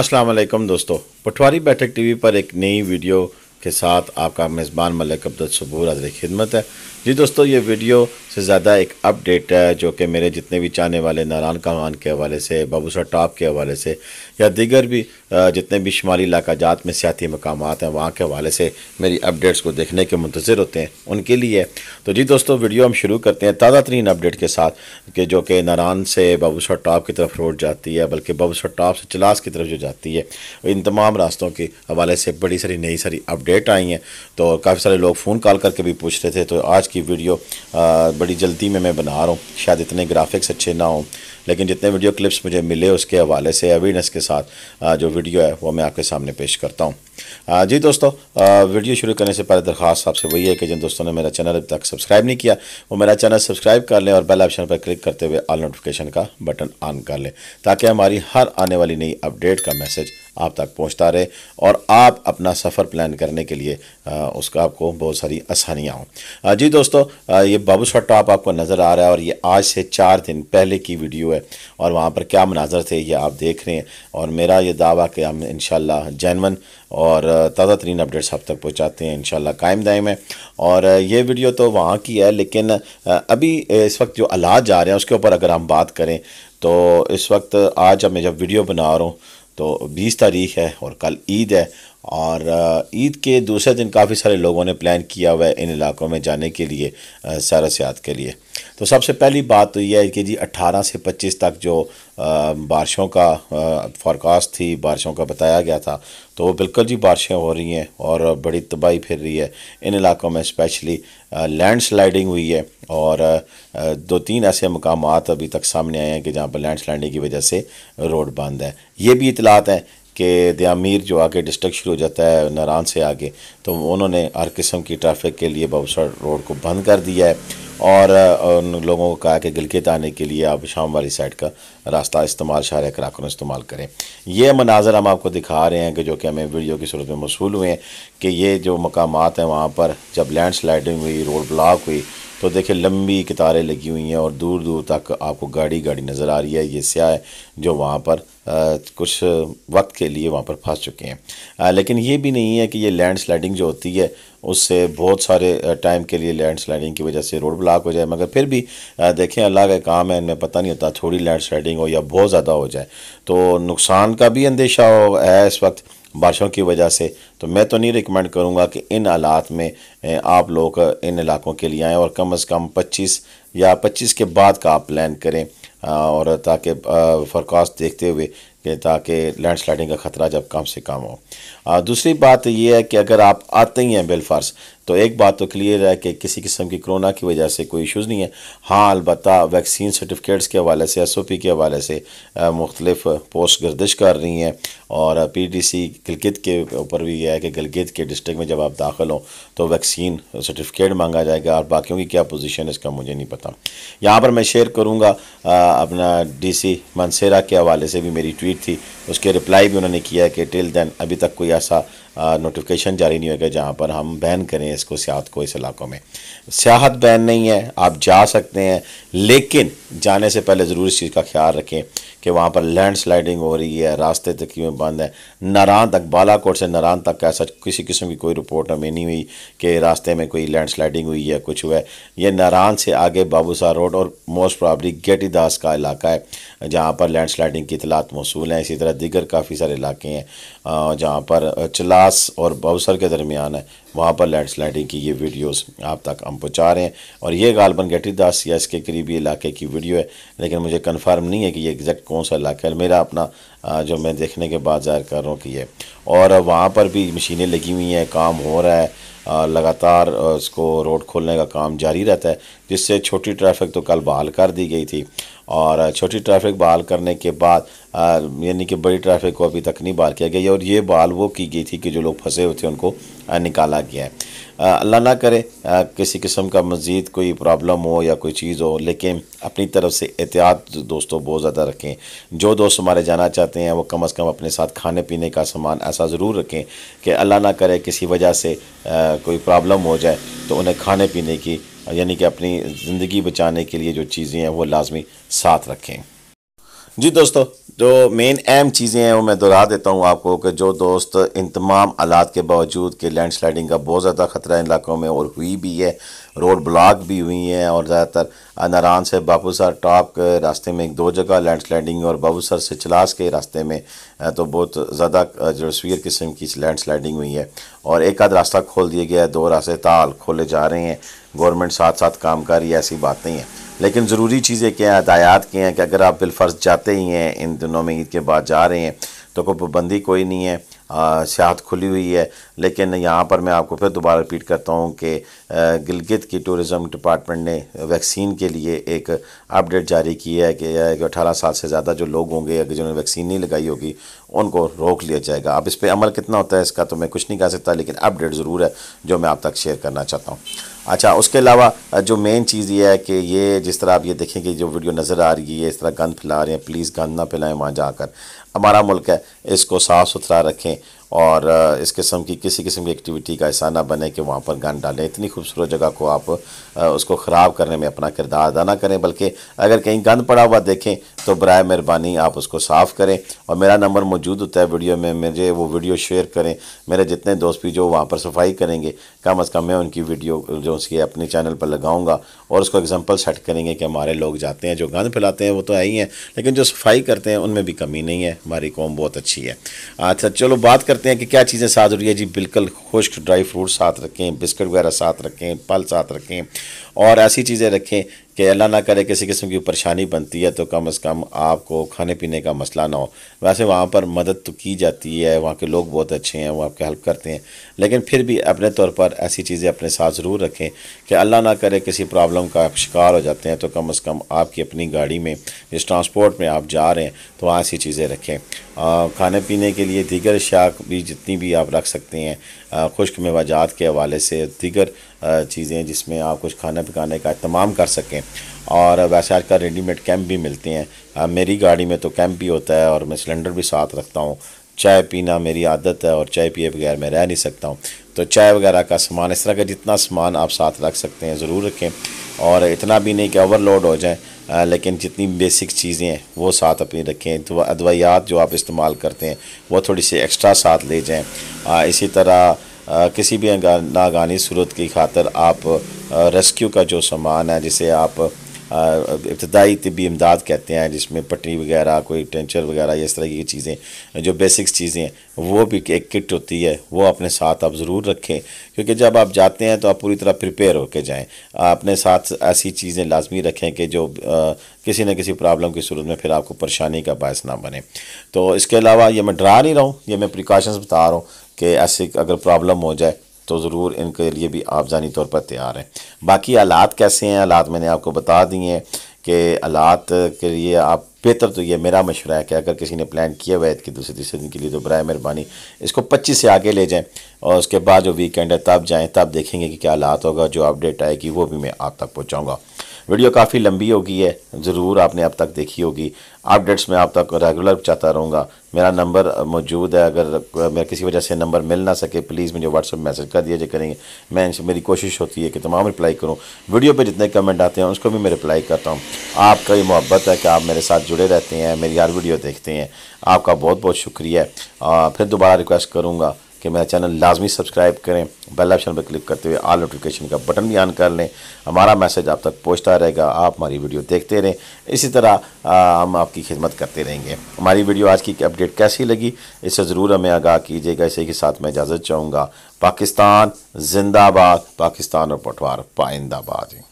अस्सलाम वालेकुम दोस्तों पटवारी बैठक टीवी पर एक नई वीडियो के साथ आपका मेज़बान मलिक अब्दुल सबूर अदर खिदमत है जी दोस्तों ये वीडियो से ज़्यादा एक अपडेट है जो कि मेरे जितने भी चाहने वाले नारायण कमान के हवाले से बाबूसा टॉप के हवाले से या दीगर भी जितने भी शुमाली इलाकाजात में सियाती मकाम हैं वहाँ के हवाले से मेरी अपडेट्स को देखने के मंतज़र होते हैं उनके लिए तो जी दोस्तों वीडियो हम शुरू करते हैं ताज़ा तरीन अपडेट के साथ कि जो कि नारायण से बाबूसा टॉप की तरफ रोड जाती है बल्कि बाबूसा टॉप से चलास की तरफ जो जाती है इन तमाम रास्तों के हवाले से बड़ी सारी नई सारी अपडेट आई हैं तो काफ़ी सारे लोग फ़ोन कॉल करके भी पूछ रहे थे तो आज की वीडियो आ, बड़ी जल्दी में मैं बना रहा हूँ शायद इतने ग्राफिक्स अच्छे ना हों लेकिन जितने वीडियो क्लिप्स मुझे मिले उसके हवाले से अवेयरनेस के साथ आ, जो वीडियो है वो मैं आपके सामने पेश करता हूँ जी दोस्तों आ, वीडियो शुरू करने से पहले दरख्वास्त आपसे वही है कि जिन दोस्तों ने मेरा चैनल अब तक सब्सक्राइब नहीं किया वो मेरा चैनल सब्सक्राइब कर लें और बेल ऑप्शन पर क्लिक करते हुए ऑल नोटिफिकेशन का बटन ऑन कर लें ताकि हमारी हर आने वाली नई अपडेट का मैसेज आप तक पहुंचता रहे और आप अपना सफ़र प्लान करने के लिए उसका आपको बहुत सारी आसानियाँ हों जी दोस्तों ये बाबू शॉट टॉप आपको नज़र आ रहा है और ये आज से चार दिन पहले की वीडियो है और वहाँ पर क्या मनाजर थे ये आप देख रहे हैं और मेरा ये दावा कि हम इन जैनवन और ताज़ा तरीन अपडेट्स आप तक पहुँचाते हैं इन कायम दायम है और ये वीडियो तो वहाँ की है लेकिन अभी इस वक्त जो अलाज जा रहे हैं उसके ऊपर अगर हम बात करें तो इस वक्त आज मैं जब वीडियो बना रहा हूँ तो बीस तारीख है और कल ईद है और ईद के दूसरे दिन काफ़ी सारे लोगों ने प्लान किया हुआ है इन इलाकों में जाने के लिए सैर सियात के लिए तो सबसे पहली बात तो यह है कि जी 18 से 25 तक जो बारिशों का फॉरकास्ट थी बारिशों का बताया गया था तो वो बिल्कुल जी बारिशें हो रही हैं और बड़ी तबाही फिर रही है इन इलाकों में स्पेशली लैंड स्लाइडिंग हुई है और दो तीन ऐसे मकाम अभी तक सामने आए हैं कि जहाँ पर लैंड स्लाइडिंग की वजह से रोड बंद है ये भी इतलात हैं कि दयामीर जो आगे डिस्ट्रिक्ट शुरू हो जाता है नारान से आगे तो उन्होंने हर किस्म की ट्रैफिक के लिए बबसर रोड को बंद कर दिया है और उन लोगों को कहा कि गिलगित आने के लिए आप शाम वाली साइड का रास्ता इस्तेमाल शार कराकों इस्तेमाल करें ये मनाजर हम आपको दिखा रहे हैं कि जो कि हमें वीडियो की सूरत में मौसू हुए हैं कि ये जो मकाम हैं वहाँ पर जब लैंड स्लाइडिंग हुई रोड ब्लॉक हुई तो देखिए लंबी कतारें लगी हुई हैं और दूर दूर तक आपको गाड़ी गाड़ी नज़र आ रही है ये स्याह जो वहाँ पर आ, कुछ वक्त के लिए वहाँ पर फंस चुके हैं आ, लेकिन ये भी नहीं है कि ये लैंड स्लाइडिंग जो होती है उससे बहुत सारे टाइम के लिए लैंड स्लाइडिंग की वजह से रोड ब्लॉक हो जाए मगर फिर भी देखें अल्लाह का काम है इनमें पता नहीं होता थोड़ी लैंड स्लाइडिंग हो या बहुत ज़्यादा हो जाए तो नुकसान का भी अंदेशा है इस वक्त बारिशों की वजह से तो मैं तो नहीं रिकमेंड करूँगा कि इन हालात में आप लोग इन इलाकों के लिए आएँ और कम अज़ कम पच्चीस या पच्चीस के बाद का आप प्लान करें और ताकि फरकास्ट देखते हुए कि ताकि लैंड स्लाइडिंग का ख़तरा जब कम से कम हो दूसरी बात यह है कि अगर आप आते ही हैं बेलफार्स तो एक बात तो क्लियर है कि किसी किस्म की कोरोना की वजह से कोई इश्यूज़ नहीं है हाँ अलबत् वैक्सीन सर्टिफिकेट्स के हवाले से एस ओ पी के हवाले से मुख्तलिफ पोस्ट गर्दिश कर रही हैं और पी डी सी गिलगित के ऊपर भी यह है कि गिलगित के डिस्ट्रिक्ट में जब आप दाखिल हों तो वैक्सीन सर्टिफिकेट मांगा जाएगा और बाकियों की क्या पोजिशन है इसका मुझे नहीं पता यहाँ पर मैं शेयर करूँगा अपना डी सी मनसेरा के हवाले से भी मेरी ट्वीट थी उसके रिप्लाई भी उन्होंने किया है कि टिल दैन अभी तक कोई ऐसा नोटिफिकेशन जारी नहीं होगा जहाँ पर हम बैन करें इसको सियाहत को इस इलाकों में सियाहत बैन नहीं है आप जा सकते हैं लेकिन जाने से पहले ज़रूर इस चीज़ का ख्याल रखें कि वहाँ पर लैंड स्लाइडिंग हो रही है रास्ते तक में बंद है नारान तक बालाकोट से नारान तक ऐसा किसी किस्म की कोई रिपोर्ट हमें नहीं हुई कि रास्ते में कोई लैंड स्लाइडिंग हुई है कुछ हुआ है ये नारान से आगे बाबूसा रोड और मोस्ट प्रॉबली गेटी दास का इलाका है जहाँ पर लैंड स्लाइडिंग की इतलात मौसू हैं इसी तरह दीगर काफ़ी सारे इलाके हैं जहाँ पर चलास और बाबूसर के दरमियान है वहाँ पर लैंड स्लाइडिंग की ये वीडियोस आप तक हम पहुँचा रहे हैं और ये गालबन गठरी दास या इसके करीबी इलाके की वीडियो है लेकिन मुझे कन्फर्म नहीं है कि ये एग्जैक्ट कौन सा इलाका है मेरा अपना जो मैं देखने के बाद ज़ाहिर कर रहा हूँ कि ये और वहाँ पर भी मशीनें लगी हुई हैं काम हो रहा है लगातार उसको रोड खोलने का काम जारी रहता है जिससे छोटी ट्रैफिक तो कल बहाल कर दी गई थी और छोटी ट्रैफिक बहाल करने के बाद यानी कि बड़ी ट्रैफिक को अभी तक नहीं बहाल किया गया और ये बहाल वो की गई थी कि जो लोग फंसे हुए थे उनको निकाला गया है अल्लाह ना करे किसी किस्म का मज़ीद कोई प्रॉब्लम हो या कोई चीज़ हो लेकिन अपनी तरफ से एहतियात दोस्तों बहुत ज़्यादा रखें जो दोस्त हमारे जाना चाहते हैं वो कम अज़ कम अपने साथ खाने पीने का सामान ऐसा ज़रूर रखें कि अल्लाह ना करे किसी वजह से कोई प्रॉब्लम हो जाए तो उन्हें खाने पीने की यानी कि अपनी ज़िंदगी बचाने के लिए जो चीज़ें हैं वो लाजमी साथ रखें जी दोस्तों जो मेन अहम चीज़ें हैं वो मैं दोहरा देता हूँ आपको कि जो दोस्त इन तमाम आलात के बावजूद कि लैंड स्लाइडिंग का बहुत ज़्यादा ख़तरा इलाकों में और हुई भी है रोड ब्लॉक भी हुई हैं और ज़्यादातर नारान से बाबूसर टॉप के रास्ते में एक दो जगह लैंड स्लाइडिंग और बाबूसर से चलास के रास्ते में तो बहुत ज़्यादा जो सवीर किस्म की लैंड स्लाइडिंग हुई है और एक आध रास्ता खोल दिया गया है दो रास्ते ताल खोले जा रहे हैं गवर्नमेंट साथ साथ काम कर रही है ऐसी बात नहीं है लेकिन ज़रूरी चीज़ें क्या हैं हदायात के हैं कि अगर आप बिलफर्ज जाते ही हैं इन दिनों में ईद के बाद जा रहे हैं तो कोई पाबंदी कोई नहीं है सियाहत खुली हुई है लेकिन यहाँ पर मैं आपको फिर दोबारा रिपीट करता हूँ कि गिलगित की टूरिज़म डिपार्टमेंट ने वैक्सीन के लिए एक अपडेट जारी की है कि अठारह साल से ज़्यादा जो लोग होंगे अगर जिन्होंने वैक्सीन नहीं लगाई होगी उनको रोक लिया जाएगा अब इस पर अमल कितना होता है इसका तो मैं कुछ नहीं कह सकता लेकिन अपडेट ज़रूर है जो मैं आप तक शेयर करना चाहता हूँ अच्छा उसके अलावा जो मेन चीज़ ये है कि ये जिस तरह आप ये देखें कि जो वीडियो नज़र आ रही है इस तरह गंद फैला रहे हैं प्लीज़ गंद ना फैलाएं वहाँ जाकर हमारा मुल्क है इसको साफ़ सुथरा रखें और इस किस्म की किसी किस्म की एक्टिविटी का ऐसा ना बने कि वहाँ पर गन डालें इतनी खूबसूरत जगह को आप उसको ख़राब करने में अपना किरदार अदा ना करें बल्कि अगर कहीं गंद पड़ा हुआ देखें तो बर मेहरबानी आप उसको साफ़ करें और मेरा नंबर मौजूद होता है वीडियो में मुझे वो वीडियो शेयर करें मेरे जितने दोस्त भी जो वहाँ पर सफाई करेंगे कम अज़ कम मैं उनकी वीडियो जो उसकी अपने चैनल पर लगाऊँगा और उसको एग्ज़ाम्पल सेट करेंगे कि हमारे लोग जाते हैं जो गंद फैलाते हैं वो तो है ही हैं लेकिन जो सफाई करते हैं उनमें भी कमी नहीं है हमारी कौम बहुत अच्छी है अच्छा चलो बात करते सकते हैं कि क्या चीज़ें साथ जुड़ी है जी बिल्कुल खुश्क ड्राई फ्रूट साथ रखें बिस्किट वगैरह साथ रखें पल साथ रखें और ऐसी चीज़ें रखें कि अल्लाह ना करे किसी किस्म की परेशानी बनती है तो कम अज़ कम आपको खाने पीने का मसला ना हो वैसे वहाँ पर मदद तो की जाती है वहाँ के लोग बहुत अच्छे हैं वो आपकी हेल्प करते हैं लेकिन फिर भी अपने तौर पर ऐसी चीज़ें अपने साथ ज़रूर रखें कि अल्लाह ना करे किसी प्रॉब्लम का शिकार हो जाते हैं तो कम अज़ कम आपकी अपनी गाड़ी में जिस ट्रांसपोर्ट में आप जा रहे हैं तो वहाँ ऐसी चीज़ें रखें खाने पीने के लिए दीगर शाख भी जितनी भी आप रख सकते हैं खुश्क मेवाजात के हवाले से दीगर चीज़ें जिसमें आप कुछ खाना पिकाने का अहतमाम कर सकें और वैसे आज का रेडीमेड कैंप भी मिलते हैं मेरी गाड़ी में तो कैंप भी होता है और मैं सिलेंडर भी साथ रखता हूँ चाय पीना मेरी आदत है और चाय पिए बगैर मैं रह नहीं सकता हूँ तो चाय वगैरह का सामान इस तरह का जितना सामान आप साथ रख सकते हैं ज़रूर रखें और इतना भी नहीं कि ओवरलोड हो जाए लेकिन जितनी बेसिक चीज़ें हैं वो साथ अपनी रखें तो अदवायात जो आप इस्तेमाल करते हैं वो थोड़ी सी एक्स्ट्रा साथ ले जाएँ इसी तरह आ, किसी भी नागानी सूरत की खातर आप रेस्क्यू का जो सामान है जिसे आप इब्तदाई तबी इमदाद कहते हैं जिसमें पटरी वगैरह कोई टेंचर वगैरह या इस तरह की चीज़ें जो बेसिक्स चीज़ें हैं वो भी एक किट होती है वो अपने साथ आप ज़रूर रखें क्योंकि जब आप जाते हैं तो आप पूरी तरह प्रिपेयर होकर जाएं अपने साथ ऐसी चीज़ें लाजमी रखें कि जो आ, किसी न किसी प्रॉब्लम की सूरत में फिर आपको परेशानी का बायस ना बने तो इसके अलावा ये मैं डरा नहीं रहा हूँ ये मैं प्रिकॉशंस बता रहा हूँ कि ऐसे अगर प्रॉब्लम हो जाए तो ज़रूर इनके लिए भी आप जानी तौर पर तैयार हैं बाकी आलात कैसे हैं आलात मैंने आपको बता दिए हैं कि आलात के लिए आप बेहतर तो ये मेरा मशवरा है कि अगर किसी ने प्लान किया हुआ है कि दूसरे तीसरे दिन के लिए तो बर मेहरबानी इसको पच्चीस से आगे ले जाएँ और उसके बाद जो वीकेंड है तब जाएँ तब देखेंगे कि क्या हालात होगा जो अपडेट आएगी वो भी मैं आप तक पहुँचाऊँगा वीडियो काफ़ी लंबी होगी है ज़रूर आपने अब तक देखी होगी अपडेट्स मैं आप तक रेगुलर चाहता रहूँगा मेरा नंबर मौजूद है अगर मेरा किसी वजह से नंबर मिल ना सके प्लीज़ मुझे व्हाट्सअप मैसेज कर दिया करेंगे मैं इनसे मेरी कोशिश होती है कि तमाम रिप्लाई करूँ वीडियो पर जितने कमेंट आते हैं उसको भी मैं रिप्लाई करता हूँ आपका ये मोहब्बत है कि आप मेरे साथ जुड़े रहते हैं मेरी हर वीडियो देखते हैं आपका बहुत बहुत शुक्रिया फिर दोबारा रिक्वेस्ट करूँगा कि मेरा चैनल लाजमी सब्सक्राइब करें बेल ऑप्शन पर क्लिक करते हुए आल नोटिफिकेशन का बटन भी ऑन कर लें हमारा मैसेज आप तक पहुँचता रहेगा आप हमारी वीडियो देखते रहें इसी तरह हम आपकी खिदमत करते रहेंगे हमारी वीडियो आज की अपडेट कैसी लगी इससे ज़रूर हमें आगाह कीजिएगा इसी के साथ मैं इजाज़त चाहूँगा पाकिस्तान जिंदाबाद पाकिस्तान और पटवार पाइंदाबाद